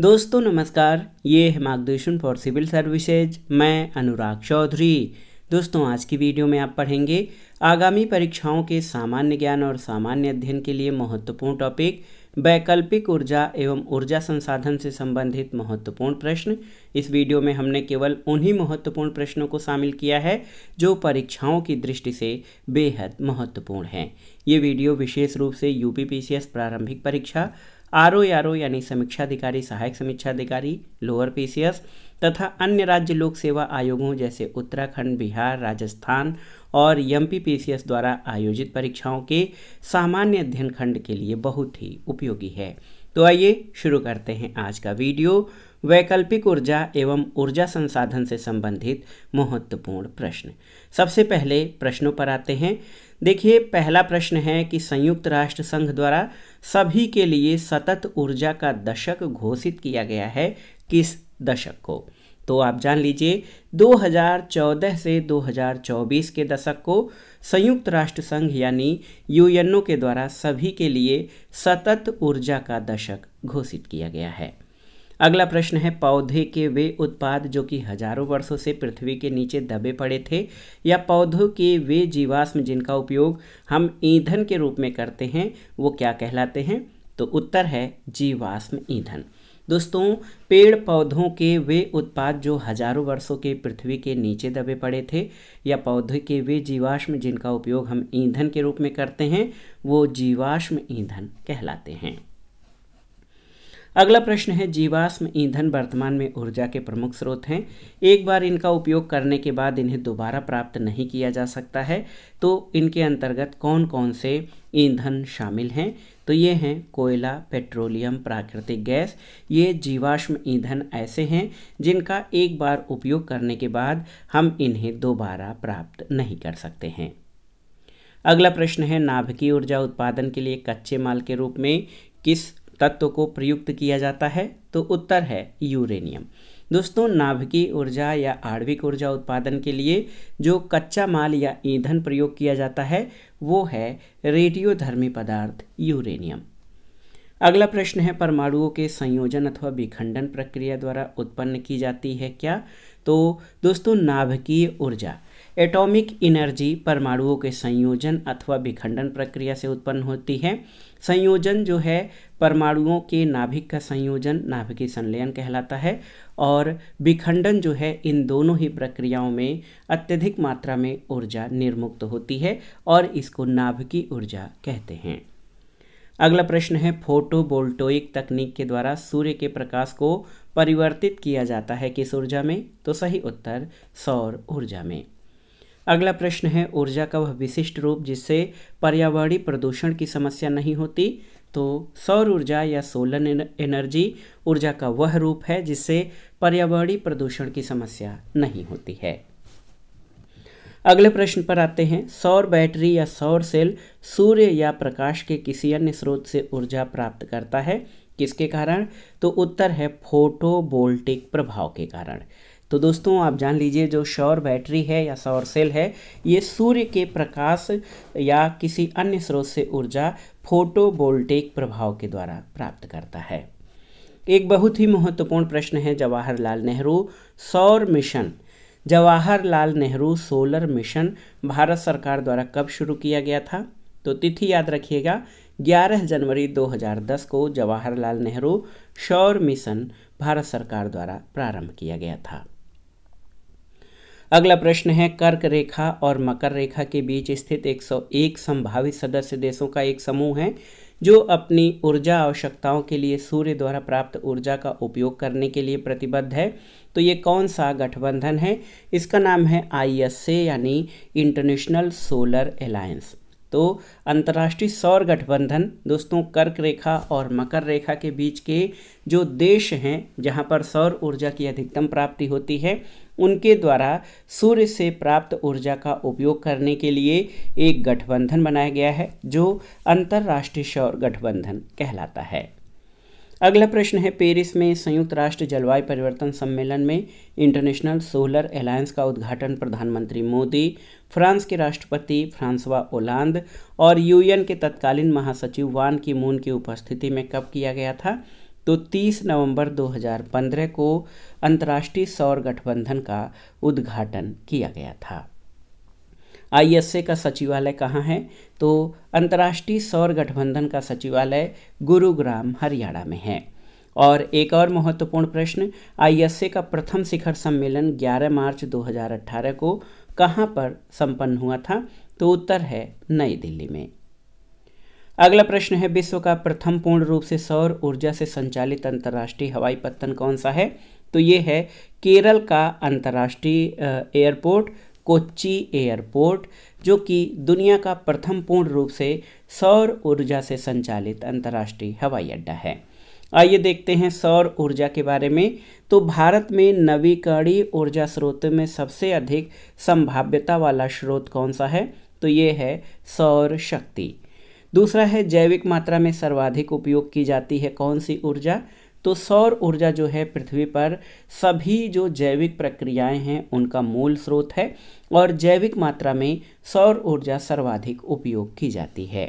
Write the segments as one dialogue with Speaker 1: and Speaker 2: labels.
Speaker 1: दोस्तों नमस्कार ये है मार्गदर्शन फॉर सिविल सर्विसेज मैं अनुराग चौधरी दोस्तों आज की वीडियो में आप पढ़ेंगे आगामी परीक्षाओं के सामान्य ज्ञान और सामान्य अध्ययन के लिए महत्वपूर्ण टॉपिक वैकल्पिक ऊर्जा एवं ऊर्जा संसाधन से संबंधित महत्वपूर्ण प्रश्न इस वीडियो में हमने केवल उन्हीं महत्वपूर्ण प्रश्नों को शामिल किया है जो परीक्षाओं की दृष्टि से बेहद महत्वपूर्ण हैं ये वीडियो विशेष रूप से यूपी प्रारंभिक परीक्षा आर ओ आर ओ यानी समीक्षा अधिकारी सहायक समीक्षा अधिकारी लोअर पीसीएस तथा अन्य राज्य लोक सेवा आयोगों जैसे उत्तराखंड बिहार राजस्थान और एम द्वारा आयोजित परीक्षाओं के सामान्य अध्ययन खंड के लिए बहुत ही उपयोगी है तो आइए शुरू करते हैं आज का वीडियो वैकल्पिक ऊर्जा एवं ऊर्जा संसाधन से संबंधित महत्वपूर्ण प्रश्न सबसे पहले प्रश्नों पर आते हैं देखिए पहला प्रश्न है कि संयुक्त राष्ट्र संघ द्वारा सभी के लिए सतत ऊर्जा का दशक घोषित किया गया है किस दशक को तो आप जान लीजिए 2014 से 2024 के दशक को संयुक्त राष्ट्र संघ यानी यूएनओ के द्वारा सभी के लिए सतत ऊर्जा का दशक घोषित किया गया है अगला प्रश्न है पौधे के वे उत्पाद जो कि हजारों वर्षों से पृथ्वी के नीचे दबे पड़े थे या पौधों के वे जीवाश्म जिनका उपयोग हम ईंधन के रूप में करते हैं वो क्या कहलाते हैं तो उत्तर है जीवाश्म ईंधन दोस्तों पेड़ पौधों के वे उत्पाद जो हजारों वर्षों के पृथ्वी के नीचे दबे पड़े थे या पौधे के वे जीवाश्म जिनका उपयोग हम ईंधन के रूप में करते हैं वो जीवाश्म ईंधन कहलाते हैं अगला प्रश्न है जीवाश्म ईंधन वर्तमान में ऊर्जा के प्रमुख स्रोत हैं एक बार इनका उपयोग करने के बाद इन्हें दोबारा प्राप्त नहीं किया जा सकता है तो इनके अंतर्गत कौन कौन से ईंधन शामिल हैं तो ये हैं कोयला पेट्रोलियम प्राकृतिक गैस ये जीवाश्म ईंधन ऐसे हैं जिनका एक बार उपयोग करने के बाद हम इन्हें दोबारा प्राप्त नहीं कर सकते हैं अगला प्रश्न है नाभिकीय ऊर्जा उत्पादन के लिए कच्चे माल के रूप में किस तत्व को प्रयुक्त किया जाता है तो उत्तर है यूरेनियम दोस्तों नाभिकीय ऊर्जा या आणविक ऊर्जा उत्पादन के लिए जो कच्चा माल या ईंधन प्रयोग किया जाता है वो है रेडियोधर्मी पदार्थ यूरेनियम अगला प्रश्न है परमाणुओं के संयोजन अथवा विखंडन प्रक्रिया द्वारा उत्पन्न की जाती है क्या तो दोस्तों नाभिकीय ऊर्जा एटॉमिक एनर्जी परमाणुओं के संयोजन अथवा विखंडन प्रक्रिया से उत्पन्न होती है संयोजन जो है परमाणुओं के नाभिक का संयोजन नाभिकीय संलयन कहलाता है और विखंडन जो है इन दोनों ही प्रक्रियाओं में अत्यधिक मात्रा में ऊर्जा निर्मुक्त होती है और इसको नाभिकीय ऊर्जा कहते हैं अगला प्रश्न है फोटोवोल्टोइक तकनीक के द्वारा सूर्य के प्रकाश को परिवर्तित किया जाता है किस ऊर्जा में तो सही उत्तर सौर ऊर्जा में अगला प्रश्न है ऊर्जा का वह विशिष्ट रूप जिससे पर्यावरणीय प्रदूषण की समस्या नहीं होती तो सौर ऊर्जा या सोलर एनर्जी ऊर्जा का वह रूप है जिससे पर्यावरणीय प्रदूषण की समस्या नहीं होती है अगले प्रश्न पर आते हैं सौर बैटरी या सौर सेल सूर्य या प्रकाश के किसी अन्य स्रोत से ऊर्जा प्राप्त करता है किसके कारण तो उत्तर है फोटोवोल्टिक प्रभाव के कारण तो दोस्तों आप जान लीजिए जो शौर बैटरी है या सौर सेल है ये सूर्य के प्रकाश या किसी अन्य स्रोत से ऊर्जा फोटोवोल्टेक प्रभाव के द्वारा प्राप्त करता है एक बहुत ही महत्वपूर्ण प्रश्न है जवाहरलाल नेहरू सौर mission Jawaharlal Nehru solar mission Bharat सरकार द्वारा कब शुरू किया गया था तो तिथि याद रखिएगा 11 जनवरी 2010 को जवाहरलाल नेहरू सौर मिशन भारत सरकार द्वारा प्रारंभ किया गया था अगला प्रश्न है कर्क रेखा और मकर रेखा के बीच स्थित 101 संभावित सदस्य देशों का एक समूह है जो अपनी ऊर्जा आवश्यकताओं के लिए सूर्य द्वारा प्राप्त ऊर्जा का उपयोग करने के लिए प्रतिबद्ध है तो ये कौन सा गठबंधन है इसका नाम है आई यानी इंटरनेशनल सोलर अलायंस तो अंतर्राष्ट्रीय सौर गठबंधन दोस्तों कर्क रेखा और मकर रेखा के बीच के जो देश हैं जहाँ पर सौर ऊर्जा की अधिकतम प्राप्ति होती है उनके द्वारा सूर्य से प्राप्त ऊर्जा का उपयोग करने के लिए एक गठबंधन बनाया गया है जो अंतर्राष्ट्रीय सौर गठबंधन कहलाता है अगला प्रश्न है पेरिस में संयुक्त राष्ट्र जलवायु परिवर्तन सम्मेलन में इंटरनेशनल सोलर अलायंस का उद्घाटन प्रधानमंत्री मोदी फ्रांस के राष्ट्रपति फ्रांसवा ओलांद और यूएन के तत्कालीन महासचिव वान की मून की उपस्थिति में कब किया गया था तो 30 नवंबर 2015 को अंतर्राष्ट्रीय सौर गठबंधन का उद्घाटन किया गया था आईएसए का सचिवालय कहाँ है तो अंतर्राष्ट्रीय सौर गठबंधन का सचिवालय गुरुग्राम हरियाणा में है और एक और महत्वपूर्ण प्रश्न आईएसए का प्रथम शिखर सम्मेलन 11 मार्च 2018 को कहाँ पर संपन्न हुआ था तो उत्तर है नई दिल्ली में अगला प्रश्न है विश्व का प्रथम पूर्ण रूप से सौर ऊर्जा से संचालित अंतर्राष्ट्रीय हवाई पत्तन कौन सा है तो ये है केरल का अंतर्राष्ट्रीय एयरपोर्ट कोच्ची एयरपोर्ट जो कि दुनिया का प्रथम पूर्ण रूप से सौर ऊर्जा से संचालित अंतर्राष्ट्रीय हवाई अड्डा है आइए देखते हैं सौर ऊर्जा के बारे में तो भारत में नवीकरणीय ऊर्जा स्रोत में सबसे अधिक संभाव्यता वाला स्रोत कौन सा है तो ये है सौर शक्ति दूसरा है जैविक मात्रा में सर्वाधिक उपयोग की जाती है कौन सी ऊर्जा तो सौर ऊर्जा जो है पृथ्वी पर सभी जो जैविक प्रक्रियाएं हैं उनका मूल स्रोत है और जैविक मात्रा में सौर ऊर्जा सर्वाधिक उपयोग की जाती है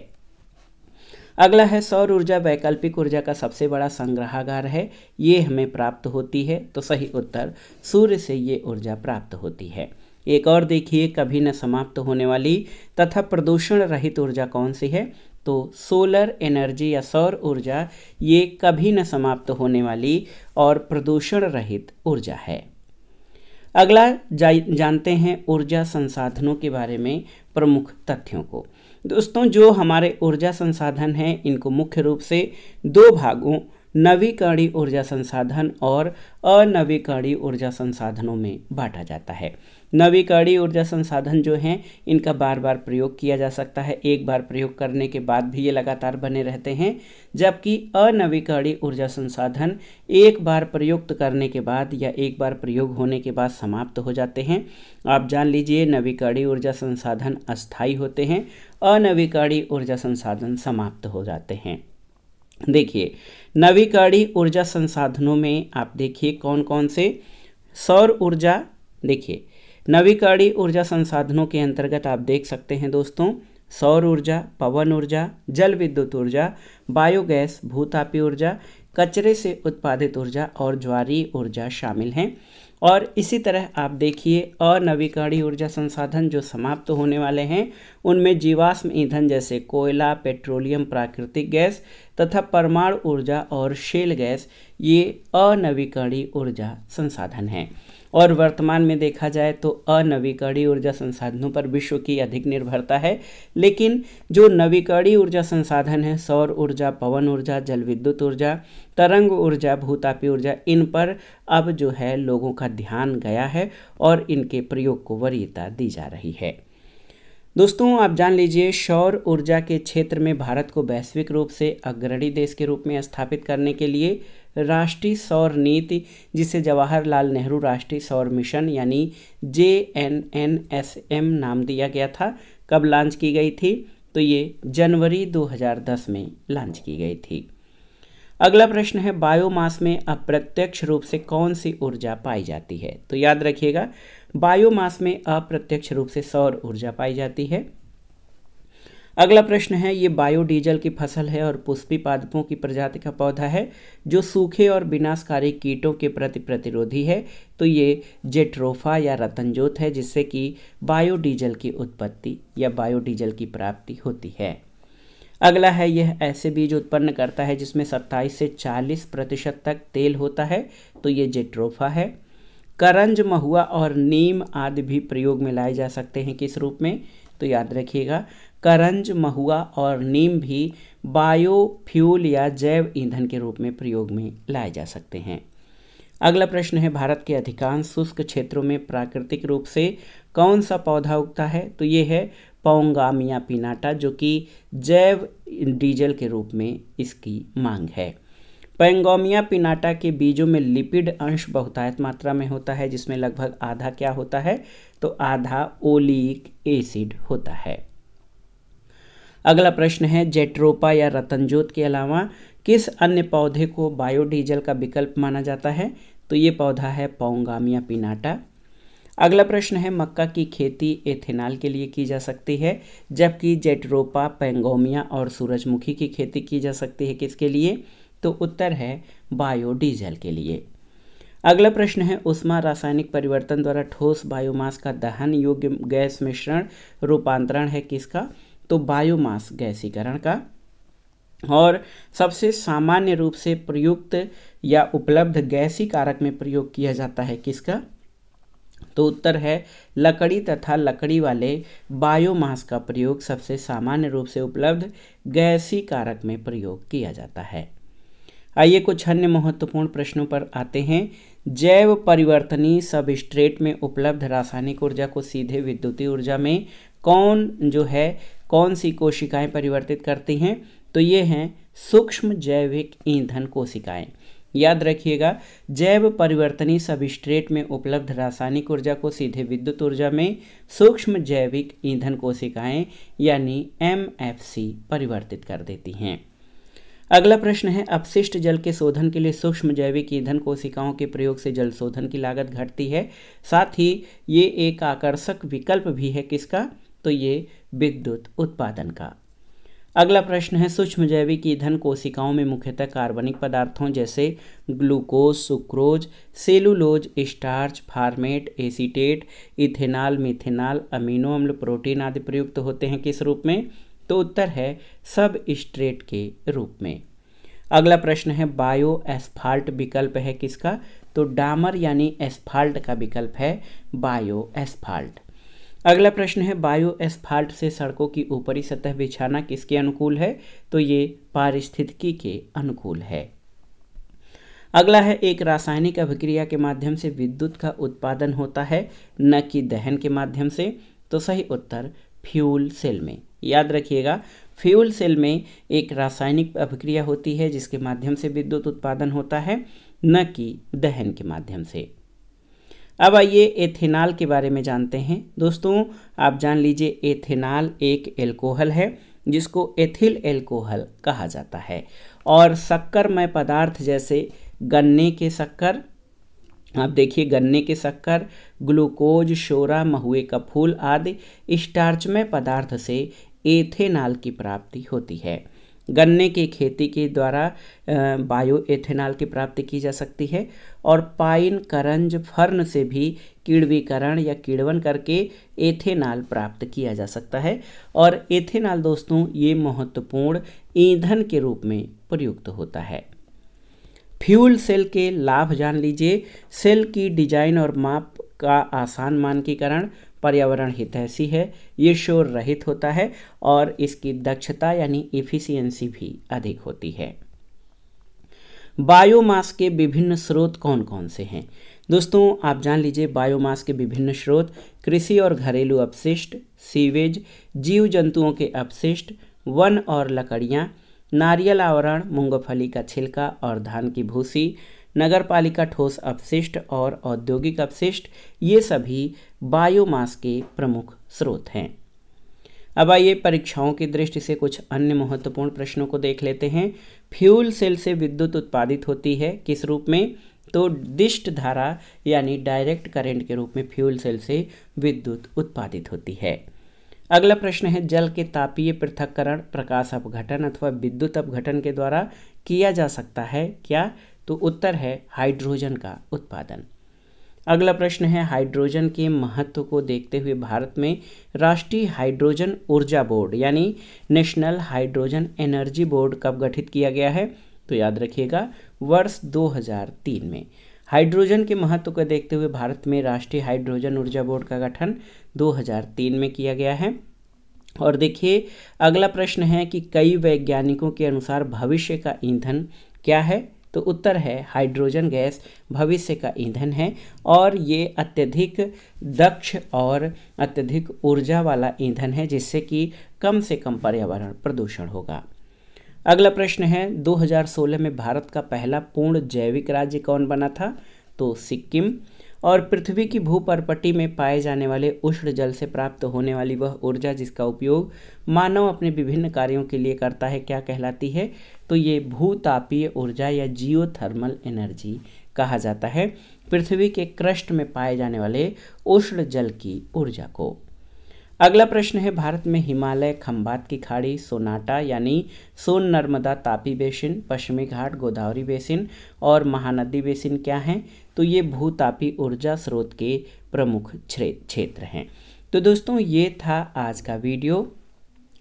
Speaker 1: अगला है सौर ऊर्जा वैकल्पिक ऊर्जा का सबसे बड़ा संग्रहागार है ये हमें प्राप्त होती है तो सही उत्तर सूर्य से ये ऊर्जा प्राप्त होती है एक और देखिए कभी न समाप्त होने वाली तथा प्रदूषण रहित ऊर्जा कौन सी है तो सोलर एनर्जी या सौर ऊर्जा ये कभी न समाप्त होने वाली और प्रदूषण रहित ऊर्जा है अगला जा, जानते हैं ऊर्जा संसाधनों के बारे में प्रमुख तथ्यों को दोस्तों जो हमारे ऊर्जा संसाधन हैं इनको मुख्य रूप से दो भागों नवीकरणीय ऊर्जा संसाधन और अनवीकरणीय ऊर्जा संसाधनों में बांटा जाता है नवीकरणीय ऊर्जा संसाधन जो हैं इनका बार बार प्रयोग किया जा सकता है एक बार प्रयोग करने के बाद भी ये लगातार बने रहते हैं जबकि अनवीकरणीय ऊर्जा संसाधन एक बार प्रयुक्त करने के बाद या एक बार प्रयोग होने के बाद समाप्त हो जाते हैं आप जान लीजिए नवीकरणीय ऊर्जा संसाधन अस्थायी होते हैं अनवीकरणीय ऊर्जा संसाधन समाप्त हो जाते हैं देखिए नवीकरणीय ऊर्जा संसाधनों में आप देखिए कौन कौन से सौर ऊर्जा देखिए नवीकारी ऊर्जा संसाधनों के अंतर्गत आप देख सकते हैं दोस्तों सौर ऊर्जा पवन ऊर्जा जल विद्युत ऊर्जा बायोगैस भूतापी ऊर्जा कचरे से उत्पादित ऊर्जा और ज्वारीय ऊर्जा शामिल हैं और इसी तरह आप देखिए अनवीकरणीय ऊर्जा संसाधन जो समाप्त तो होने वाले हैं उनमें जीवाश्म ईंधन जैसे कोयला पेट्रोलियम प्राकृतिक गैस तथा परमाणु ऊर्जा और शेल गैस ये अनवीकरणीय ऊर्जा संसाधन हैं और वर्तमान में देखा जाए तो अनवीकरणीय ऊर्जा संसाधनों पर विश्व की अधिक निर्भरता है लेकिन जो नवीकरणीय ऊर्जा संसाधन है सौर ऊर्जा पवन ऊर्जा जल विद्युत ऊर्जा तरंग ऊर्जा भूतापी ऊर्जा इन पर अब जो है लोगों का ध्यान गया है और इनके प्रयोग को वरीयता दी जा रही है दोस्तों आप जान लीजिए सौर ऊर्जा के क्षेत्र में भारत को वैश्विक रूप से अग्रणी देश के रूप में स्थापित करने के लिए राष्ट्रीय सौर नीति जिसे जवाहरलाल नेहरू राष्ट्रीय सौर मिशन यानी J N N S M नाम दिया गया था कब लॉन्च की गई थी तो ये जनवरी 2010 में लॉन्च की गई थी अगला प्रश्न है बायोमास में अप्रत्यक्ष रूप से कौन सी ऊर्जा पाई जाती है तो याद रखिएगा बायोमास में अप्रत्यक्ष रूप से सौर ऊर्जा पाई जाती है अगला प्रश्न है ये बायोडीजल की फसल है और पुष्पी पादपों की प्रजाति का पौधा है जो सूखे और विनाशकारी कीटों के प्रति प्रतिरोधी है तो ये जेट्रोफा या रतनजोत है जिससे कि बायोडीजल की उत्पत्ति या बायोडीजल की प्राप्ति होती है अगला है यह ऐसे बीज उत्पन्न करता है जिसमें 27 से 40 प्रतिशत तक तेल होता है तो ये जेट्रोफा है करंज महुआ और नीम आदि भी प्रयोग में लाए जा सकते हैं किस रूप में तो याद रखिएगा करंज महुआ और नीम भी बायोफ्यूल या जैव ईंधन के रूप में प्रयोग में लाए जा सकते हैं अगला प्रश्न है भारत के अधिकांश शुष्क क्षेत्रों में प्राकृतिक रूप से कौन सा पौधा उगता है तो ये है पौंगामिया पिनाटा जो कि जैव डीजल के रूप में इसकी मांग है पेंगोमिया पिनाटा के बीजों में लिपिड अंश बहुतायत मात्रा में होता है जिसमें लगभग आधा क्या होता है तो आधा ओलिक एसिड होता है अगला प्रश्न है जेट्रोपा या रतनजोत के अलावा किस अन्य पौधे को बायोडीजल का विकल्प माना जाता है तो ये पौधा है पौंगामिया पिनाटा अगला प्रश्न है मक्का की खेती एथेनॉल के लिए की जा सकती है जबकि जेट्रोपा पेंगोमिया और सूरजमुखी की खेती की जा सकती है किसके लिए तो उत्तर है बायोडीजल के लिए अगला प्रश्न है उष्मा रासायनिक परिवर्तन द्वारा ठोस बायोमास का दहन योग्य गैस मिश्रण रूपांतरण है किसका तो बायोमास गैसीकरण का और सबसे सामान्य रूप से प्रयुक्त या उपलब्ध गैसी कारक में प्रयोग किया जाता है किसका तो उत्तर है लकड़ी तथा लकड़ी वाले बायोमास का प्रयोग सबसे सामान्य रूप से उपलब्ध गैसी कारक में प्रयोग किया जाता है आइए कुछ अन्य महत्वपूर्ण प्रश्नों पर आते हैं जैव सब स्ट्रेट में उपलब्ध रासायनिक ऊर्जा को सीधे विद्युतीय ऊर्जा में कौन जो है कौन सी कोशिकाएं परिवर्तित करती हैं तो ये हैं सूक्ष्म जैविक ईंधन कोशिकाएं याद रखिएगा जैव सब स्ट्रेट में उपलब्ध रासायनिक ऊर्जा को सीधे विद्युत ऊर्जा में सूक्ष्म जैविक ईंधन कोशिकाएं यानी एम परिवर्तित कर देती हैं अगला प्रश्न है अपशिष्ट जल के शोधन के लिए सूक्ष्म जैविक ईंधन कोशिकाओं के प्रयोग से जल शोधन की लागत घटती है साथ ही ये एक आकर्षक विकल्प भी है किसका तो ये विद्युत उत्पादन का अगला प्रश्न है सूक्ष्म जैविक ईंधन कोशिकाओं में मुख्यतः कार्बनिक पदार्थों जैसे glucose sucrose cellulose starch formate acetate ethanol methanol amino अम्ल प्रोटीन आदि प्रयुक्त होते हैं किस रूप में तो उत्तर है सब स्ट्रेट के रूप में अगला प्रश्न है बायो एस्फाल्ट विकल्प है किसका तो डामर यानी एस्फाल्ट का विकल्प है बायो एस्फाल्ट अगला प्रश्न है बायो एस्फाल्ट से सड़कों की ऊपरी सतह बिछाना किसके अनुकूल है तो ये पारिस्थितिकी के अनुकूल है अगला है एक रासायनिक अभिक्रिया के माध्यम से विद्युत का उत्पादन होता है न कि दहन के माध्यम से तो सही उत्तर फ्यूल सेल में याद रखिएगा फ्यूल सेल में एक रासायनिक अभिक्रिया होती है जिसके माध्यम से विद्युत उत्पादन होता है न कि दहन के माध्यम से अब आइए एथेनॉल के बारे में जानते हैं दोस्तों आप जान लीजिए एथेनॉल एक एल्कोहल है जिसको एथिल एल्कोहल कहा जाता है और शक्करमय पदार्थ जैसे गन्ने के शक्कर आप देखिए गन्ने के शक्कर ग्लूकोज शोरा महुए का फूल आदि स्टार्चमय पदार्थ से एथेनॉल की प्राप्ति होती है गन्ने की खेती के द्वारा बायो एथेनॉल की प्राप्ति की जा सकती है और पाइन करंज फर्न से भी किड़वीकरण या किड़वन करके एथेनॉल प्राप्त किया जा सकता है और एथेनॉल दोस्तों ये महत्वपूर्ण ईंधन के रूप में प्रयुक्त होता है फ्यूल सेल के लाभ जान लीजिए सेल की डिजाइन और माप का आसान मानकीकरण पर्यावरण हितैषी है ये शोर रहित होता है और इसकी दक्षता यानी इफिशियंसी भी अधिक होती है बायोमास के विभिन्न स्रोत कौन कौन से हैं दोस्तों आप जान लीजिए बायोमास के विभिन्न स्रोत कृषि और घरेलू अपशिष्ट सीवेज जीव जंतुओं के अपशिष्ट वन और लकड़ियाँ नारियल आवरण मूंगफली का छिलका और धान की भूसी नगर पालिका ठोस अपशिष्ट और औद्योगिक अपशिष्ट ये सभी बायोमास के प्रमुख स्रोत हैं अब आइए परीक्षाओं की दृष्टि से कुछ अन्य महत्वपूर्ण प्रश्नों को देख लेते हैं फ्यूल सेल से विद्युत उत्पादित होती है किस रूप में तो दिष्ट धारा यानी डायरेक्ट करंट के रूप में फ्यूल सेल से विद्युत उत्पादित होती है अगला प्रश्न है जल के तापीय पृथककरण प्रकाश अपघटन अथवा विद्युत अपघटन के द्वारा किया जा सकता है क्या तो उत्तर है हाइड्रोजन का उत्पादन अगला प्रश्न है हाइड्रोजन के महत्व को देखते हुए भारत में राष्ट्रीय हाइड्रोजन ऊर्जा बोर्ड यानी नेशनल हाइड्रोजन एनर्जी बोर्ड कब गठित किया गया है तो याद रखिएगा वर्ष 2003 में हाइड्रोजन के महत्व को देखते हुए भारत में राष्ट्रीय हाइड्रोजन ऊर्जा बोर्ड का गठन 2003 में किया गया है और देखिए अगला प्रश्न है कि कई वैज्ञानिकों के अनुसार भविष्य का ईंधन क्या है तो उत्तर है हाइड्रोजन गैस भविष्य का ईंधन है और ये अत्यधिक दक्ष और अत्यधिक ऊर्जा वाला ईंधन है जिससे कि कम से कम पर्यावरण प्रदूषण होगा अगला प्रश्न है 2016 में भारत का पहला पूर्ण जैविक राज्य कौन बना था तो सिक्किम और पृथ्वी की भूपरपट्टी में पाए जाने वाले उष्ण जल से प्राप्त होने वाली वह ऊर्जा जिसका उपयोग मानव अपने विभिन्न कार्यों के लिए करता है क्या कहलाती है तो ये भूतापीय ऊर्जा या जियोथर्मल एनर्जी कहा जाता है पृथ्वी के क्रस्ट में पाए जाने वाले उष्ण जल की ऊर्जा को अगला प्रश्न है भारत में हिमालय खम्बात की खाड़ी सोनाटा यानी सोन नर्मदा तापी बेसिन पश्चिमी घाट गोदावरी बेसिन और महानदी बेसिन क्या हैं तो ये भूतापी ऊर्जा स्रोत के प्रमुख क्षेत्र हैं तो दोस्तों ये था आज का वीडियो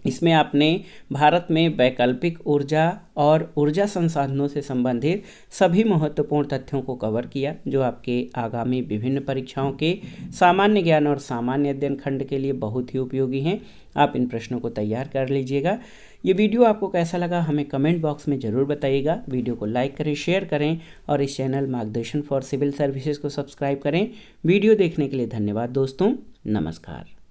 Speaker 1: इसमें आपने भारत में वैकल्पिक ऊर्जा और ऊर्जा संसाधनों से संबंधित सभी महत्वपूर्ण तथ्यों को कवर किया जो आपके आगामी विभिन्न परीक्षाओं के सामान्य ज्ञान और सामान्य अध्ययन खंड के लिए बहुत ही उपयोगी हैं आप इन प्रश्नों को तैयार कर लीजिएगा ये वीडियो आपको कैसा लगा हमें कमेंट बॉक्स में ज़रूर बताइएगा वीडियो को लाइक करें शेयर करें और इस channel Margdarshan for civil services को सब्सक्राइब करें वीडियो देखने के लिए धन्यवाद दोस्तों नमस्कार